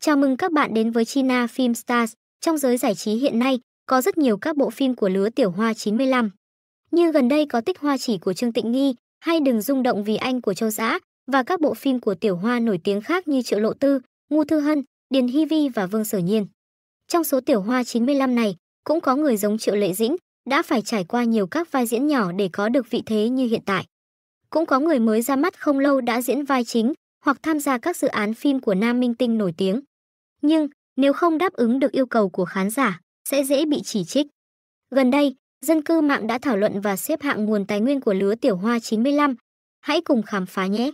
Chào mừng các bạn đến với China Film Stars. Trong giới giải trí hiện nay, có rất nhiều các bộ phim của lứa tiểu hoa 95. Như gần đây có Tích Hoa Chỉ của Trương Tịnh Nghi, hay Đừng rung động vì anh của Châu Giã, và các bộ phim của tiểu hoa nổi tiếng khác như Triệu Lộ Tư, Ngu Thư Hân, Điền Hy Vi và Vương Sở Nhiên. Trong số tiểu hoa 95 này, cũng có người giống Triệu Lệ Dĩnh, đã phải trải qua nhiều các vai diễn nhỏ để có được vị thế như hiện tại. Cũng có người mới ra mắt không lâu đã diễn vai chính, hoặc tham gia các dự án phim của nam minh tinh nổi tiếng. Nhưng nếu không đáp ứng được yêu cầu của khán giả, sẽ dễ bị chỉ trích. Gần đây, dân cư mạng đã thảo luận và xếp hạng nguồn tài nguyên của lứa tiểu hoa 95. Hãy cùng khám phá nhé!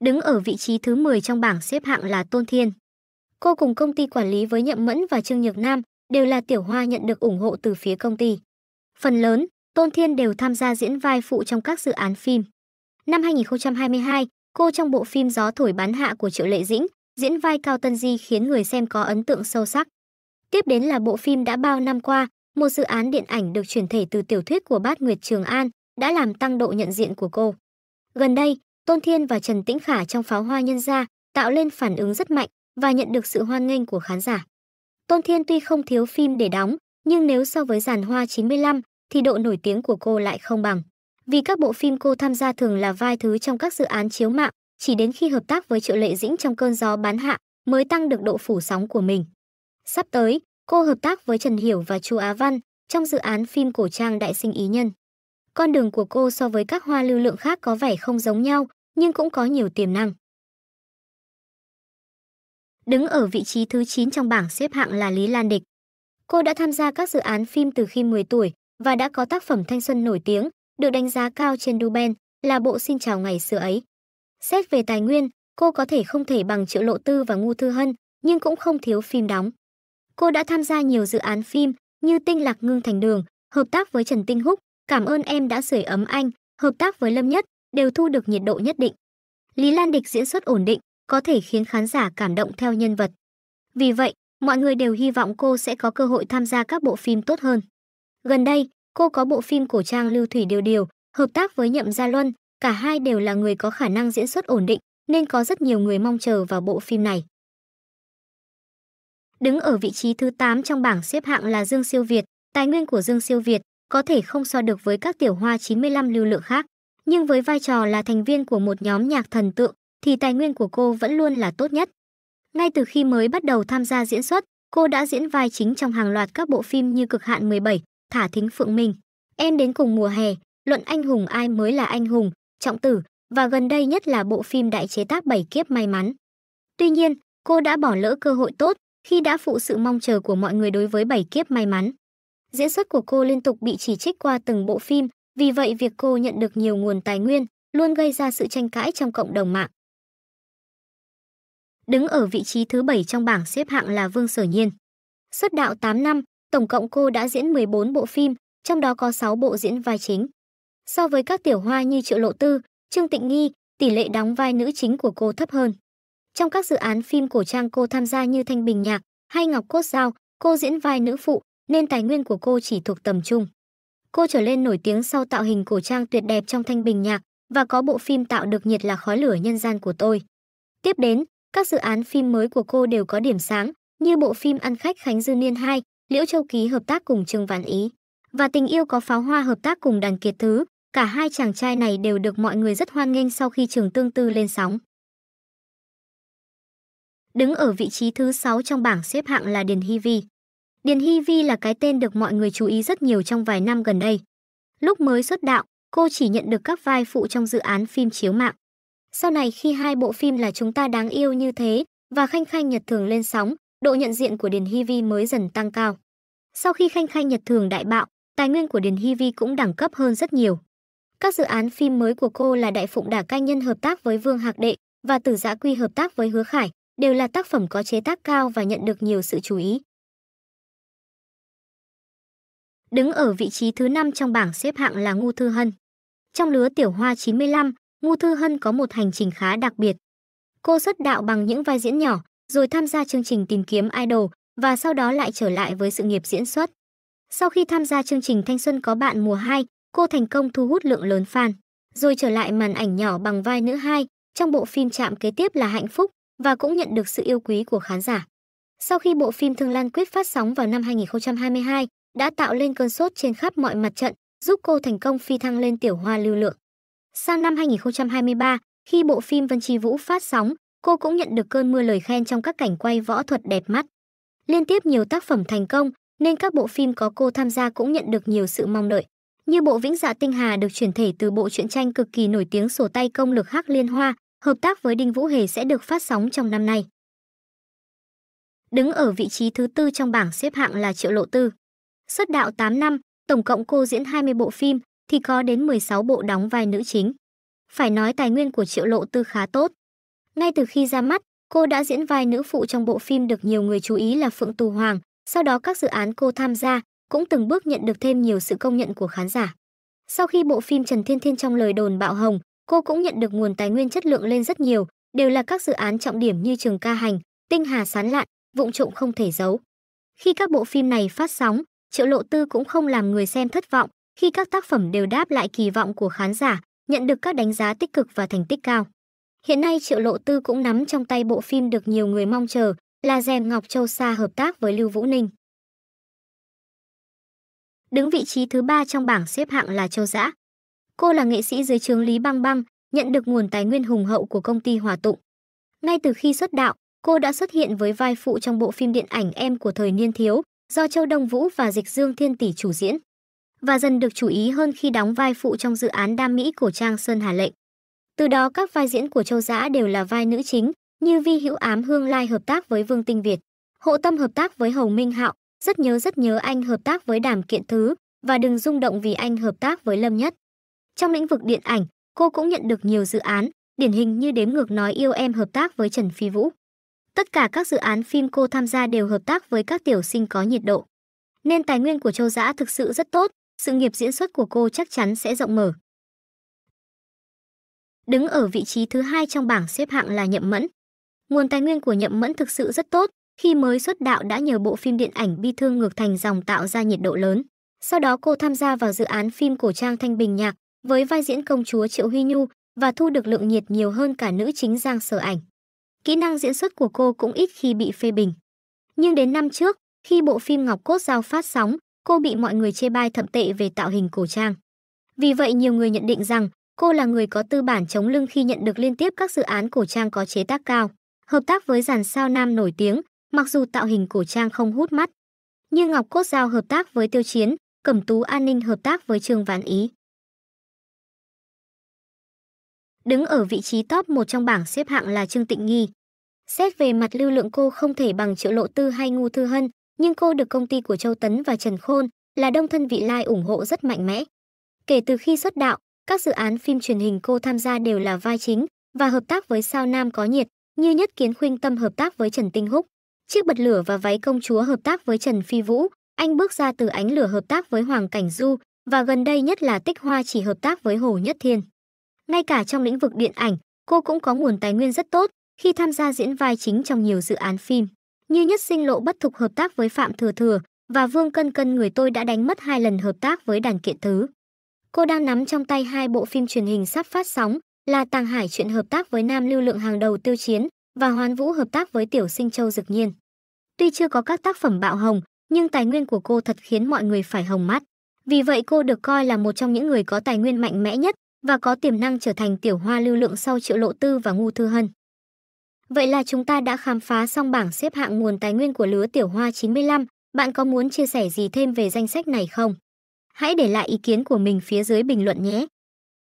Đứng ở vị trí thứ 10 trong bảng xếp hạng là Tôn Thiên. Cô cùng công ty quản lý với Nhậm Mẫn và Trương Nhược Nam đều là tiểu hoa nhận được ủng hộ từ phía công ty. Phần lớn, Tôn Thiên đều tham gia diễn vai phụ trong các dự án phim. Năm 2022, cô trong bộ phim Gió thổi bán hạ của Triệu Lệ Dĩnh diễn vai Cao Tân Di khiến người xem có ấn tượng sâu sắc. Tiếp đến là bộ phim đã bao năm qua, một dự án điện ảnh được chuyển thể từ tiểu thuyết của Bát Nguyệt Trường An, đã làm tăng độ nhận diện của cô. Gần đây, Tôn Thiên và Trần Tĩnh Khả trong Pháo Hoa Nhân Gia tạo lên phản ứng rất mạnh và nhận được sự hoan nghênh của khán giả. Tôn Thiên tuy không thiếu phim để đóng, nhưng nếu so với Giàn Hoa 95 thì độ nổi tiếng của cô lại không bằng. Vì các bộ phim cô tham gia thường là vai thứ trong các dự án chiếu mạng chỉ đến khi hợp tác với Triệu Lệ Dĩnh trong cơn gió bán hạ mới tăng được độ phủ sóng của mình. Sắp tới, cô hợp tác với Trần Hiểu và Chu Á Văn trong dự án phim cổ trang Đại sinh ý nhân. Con đường của cô so với các hoa lưu lượng khác có vẻ không giống nhau, nhưng cũng có nhiều tiềm năng. Đứng ở vị trí thứ 9 trong bảng xếp hạng là Lý Lan Địch. Cô đã tham gia các dự án phim từ khi 10 tuổi và đã có tác phẩm thanh xuân nổi tiếng, được đánh giá cao trên Duben là bộ Xin chào ngày xưa ấy. Xét về tài nguyên, cô có thể không thể bằng Triệu Lộ Tư và Ngu Thư Hân, nhưng cũng không thiếu phim đóng. Cô đã tham gia nhiều dự án phim như Tinh Lạc Ngưng Thành Đường, hợp tác với Trần Tinh Húc, Cảm ơn em đã sưởi ấm anh, hợp tác với Lâm Nhất, đều thu được nhiệt độ nhất định. Lý Lan Địch diễn xuất ổn định, có thể khiến khán giả cảm động theo nhân vật. Vì vậy, mọi người đều hy vọng cô sẽ có cơ hội tham gia các bộ phim tốt hơn. Gần đây, cô có bộ phim cổ trang Lưu Thủy Điều Điều, hợp tác với Nhậm Gia Luân, Cả hai đều là người có khả năng diễn xuất ổn định, nên có rất nhiều người mong chờ vào bộ phim này. Đứng ở vị trí thứ 8 trong bảng xếp hạng là Dương Siêu Việt, tài nguyên của Dương Siêu Việt có thể không so được với các tiểu hoa 95 lưu lượng khác, nhưng với vai trò là thành viên của một nhóm nhạc thần tượng thì tài nguyên của cô vẫn luôn là tốt nhất. Ngay từ khi mới bắt đầu tham gia diễn xuất, cô đã diễn vai chính trong hàng loạt các bộ phim như Cực hạn 17, Thả thính phượng Minh, Em đến cùng mùa hè, Luận anh hùng ai mới là anh hùng, Trọng Tử và gần đây nhất là bộ phim đại chế tác Bảy Kiếp May Mắn. Tuy nhiên, cô đã bỏ lỡ cơ hội tốt khi đã phụ sự mong chờ của mọi người đối với Bảy Kiếp May Mắn. Diễn xuất của cô liên tục bị chỉ trích qua từng bộ phim, vì vậy việc cô nhận được nhiều nguồn tài nguyên luôn gây ra sự tranh cãi trong cộng đồng mạng. Đứng ở vị trí thứ 7 trong bảng xếp hạng là Vương Sở Nhiên. Xuất đạo 8 năm, tổng cộng cô đã diễn 14 bộ phim, trong đó có 6 bộ diễn vai chính. So với các tiểu hoa như Triệu Lộ Tư, Trương Tịnh Nghi, tỷ lệ đóng vai nữ chính của cô thấp hơn. Trong các dự án phim cổ trang cô tham gia như Thanh Bình Nhạc hay Ngọc Cốt Giao, cô diễn vai nữ phụ nên tài nguyên của cô chỉ thuộc tầm trung. Cô trở lên nổi tiếng sau tạo hình cổ trang tuyệt đẹp trong Thanh Bình Nhạc và có bộ phim tạo được nhiệt là khói lửa nhân gian của tôi. Tiếp đến, các dự án phim mới của cô đều có điểm sáng, như bộ phim Ăn khách Khánh Dư Niên 2, Liễu Châu Ký hợp tác cùng Trương Vạn Ý và tình yêu có pháo hoa hợp tác cùng đàn kiệt thứ, cả hai chàng trai này đều được mọi người rất hoan nghênh sau khi trường tương tư lên sóng. Đứng ở vị trí thứ 6 trong bảng xếp hạng là Điền Hy Vi. Điền Hy Vi là cái tên được mọi người chú ý rất nhiều trong vài năm gần đây. Lúc mới xuất đạo, cô chỉ nhận được các vai phụ trong dự án phim chiếu mạng. Sau này khi hai bộ phim là Chúng ta đáng yêu như thế và Khanh Khanh Nhật Thường lên sóng, độ nhận diện của Điền Hy Vi mới dần tăng cao. Sau khi Khanh Khanh Nhật Thường đại bạo, Tài nguyên của Điền Hi Vi cũng đẳng cấp hơn rất nhiều. Các dự án phim mới của cô là Đại Phụng Đả Cai Nhân hợp tác với Vương Hạc Đệ và Tử Giã dạ Quy hợp tác với Hứa Khải, đều là tác phẩm có chế tác cao và nhận được nhiều sự chú ý. Đứng ở vị trí thứ 5 trong bảng xếp hạng là Ngô Thư Hân. Trong lứa tiểu hoa 95, Ngô Thư Hân có một hành trình khá đặc biệt. Cô xuất đạo bằng những vai diễn nhỏ, rồi tham gia chương trình tìm kiếm idol và sau đó lại trở lại với sự nghiệp diễn xuất. Sau khi tham gia chương trình Thanh Xuân có bạn mùa 2, cô thành công thu hút lượng lớn fan, rồi trở lại màn ảnh nhỏ bằng vai nữ hai trong bộ phim chạm kế tiếp là Hạnh Phúc và cũng nhận được sự yêu quý của khán giả. Sau khi bộ phim Thương Lan Quyết phát sóng vào năm 2022, đã tạo lên cơn sốt trên khắp mọi mặt trận, giúp cô thành công phi thăng lên tiểu hoa lưu lượng. Sang năm 2023, khi bộ phim Vân Chi Vũ phát sóng, cô cũng nhận được cơn mưa lời khen trong các cảnh quay võ thuật đẹp mắt. Liên tiếp nhiều tác phẩm thành công, nên các bộ phim có cô tham gia cũng nhận được nhiều sự mong đợi. Như bộ Vĩnh Dạ Tinh Hà được chuyển thể từ bộ truyện tranh cực kỳ nổi tiếng sổ tay công lực Hắc Liên Hoa, hợp tác với Đinh Vũ Hề sẽ được phát sóng trong năm nay. Đứng ở vị trí thứ tư trong bảng xếp hạng là Triệu Lộ Tư. Xuất đạo 8 năm, tổng cộng cô diễn 20 bộ phim thì có đến 16 bộ đóng vai nữ chính. Phải nói tài nguyên của Triệu Lộ Tư khá tốt. Ngay từ khi ra mắt, cô đã diễn vai nữ phụ trong bộ phim được nhiều người chú ý là Phượng Tù Hoàng, sau đó các dự án cô tham gia cũng từng bước nhận được thêm nhiều sự công nhận của khán giả. Sau khi bộ phim Trần Thiên Thiên trong lời đồn bạo hồng, cô cũng nhận được nguồn tài nguyên chất lượng lên rất nhiều, đều là các dự án trọng điểm như Trường Ca Hành, Tinh Hà Sán Lạn, Vụng Trộm Không Thể Giấu. Khi các bộ phim này phát sóng, Triệu Lộ Tư cũng không làm người xem thất vọng, khi các tác phẩm đều đáp lại kỳ vọng của khán giả, nhận được các đánh giá tích cực và thành tích cao. Hiện nay Triệu Lộ Tư cũng nắm trong tay bộ phim được nhiều người mong chờ, là rèm Ngọc Châu Sa hợp tác với Lưu Vũ Ninh. Đứng vị trí thứ ba trong bảng xếp hạng là Châu Giã. Cô là nghệ sĩ dưới trướng Lý Băng Băng, nhận được nguồn tài nguyên hùng hậu của công ty Hòa Tụng. Ngay từ khi xuất đạo, cô đã xuất hiện với vai phụ trong bộ phim điện ảnh Em của thời niên thiếu, do Châu Đông Vũ và Dịch Dương Thiên Tỷ chủ diễn. Và dần được chú ý hơn khi đóng vai phụ trong dự án Đam Mỹ của trang Sơn Hà Lệnh. Từ đó các vai diễn của Châu Giã đều là vai nữ chính, như Vi Hữu Ám Hương Lai hợp tác với Vương Tinh Việt, Hộ Tâm hợp tác với Hồng Minh Hạo, rất nhớ rất nhớ anh hợp tác với Đàm Kiện Thứ và đừng rung động vì anh hợp tác với Lâm Nhất. Trong lĩnh vực điện ảnh, cô cũng nhận được nhiều dự án, điển hình như Đếm ngược nói yêu em hợp tác với Trần Phi Vũ. Tất cả các dự án phim cô tham gia đều hợp tác với các tiểu sinh có nhiệt độ. Nên tài nguyên của Châu Giã thực sự rất tốt, sự nghiệp diễn xuất của cô chắc chắn sẽ rộng mở. Đứng ở vị trí thứ hai trong bảng xếp hạng là Nhậm Mẫn, Nguồn tài nguyên của Nhậm Mẫn thực sự rất tốt, khi mới xuất đạo đã nhờ bộ phim điện ảnh Bi Thương Ngược Thành Dòng tạo ra nhiệt độ lớn. Sau đó cô tham gia vào dự án phim cổ trang Thanh Bình Nhạc với vai diễn công chúa Triệu Huy Nhu và thu được lượng nhiệt nhiều hơn cả nữ chính Giang Sở Ảnh. Kỹ năng diễn xuất của cô cũng ít khi bị phê bình. Nhưng đến năm trước, khi bộ phim Ngọc Cốt Giao phát sóng, cô bị mọi người chê bai thậm tệ về tạo hình cổ trang. Vì vậy nhiều người nhận định rằng cô là người có tư bản chống lưng khi nhận được liên tiếp các dự án cổ trang có chế tác cao hợp tác với dàn sao nam nổi tiếng, mặc dù tạo hình cổ trang không hút mắt. Như Ngọc Cốt Giao hợp tác với Tiêu Chiến, Cẩm Tú An Ninh hợp tác với Trương Ván Ý. Đứng ở vị trí top 1 trong bảng xếp hạng là Trương Tịnh Nghi. Xét về mặt lưu lượng cô không thể bằng Triệu Lộ Tư hay Ngu Thư Hân, nhưng cô được công ty của Châu Tấn và Trần Khôn là đông thân vị lai ủng hộ rất mạnh mẽ. Kể từ khi xuất đạo, các dự án phim truyền hình cô tham gia đều là vai chính và hợp tác với sao nam có nhiệt, như Nhất Kiến khuyên tâm hợp tác với Trần Tinh Húc, chiếc bật lửa và váy công chúa hợp tác với Trần Phi Vũ, anh bước ra từ ánh lửa hợp tác với Hoàng Cảnh Du và gần đây nhất là Tích Hoa chỉ hợp tác với Hồ Nhất Thiên. Ngay cả trong lĩnh vực điện ảnh, cô cũng có nguồn tài nguyên rất tốt khi tham gia diễn vai chính trong nhiều dự án phim. Như Nhất Sinh Lộ bất thục hợp tác với Phạm Thừa Thừa và Vương Cân Cân người tôi đã đánh mất hai lần hợp tác với đàn kiện thứ. Cô đang nắm trong tay hai bộ phim truyền hình sắp phát sóng là Tàng Hải chuyện hợp tác với Nam Lưu Lượng hàng đầu tiêu chiến và Hoán Vũ hợp tác với Tiểu Sinh Châu Dực Nhiên. Tuy chưa có các tác phẩm bạo hồng, nhưng tài nguyên của cô thật khiến mọi người phải hồng mắt. Vì vậy cô được coi là một trong những người có tài nguyên mạnh mẽ nhất và có tiềm năng trở thành tiểu hoa lưu lượng sau Triệu Lộ Tư và Ngu Thư Hân. Vậy là chúng ta đã khám phá xong bảng xếp hạng nguồn tài nguyên của lứa tiểu hoa 95, bạn có muốn chia sẻ gì thêm về danh sách này không? Hãy để lại ý kiến của mình phía dưới bình luận nhé!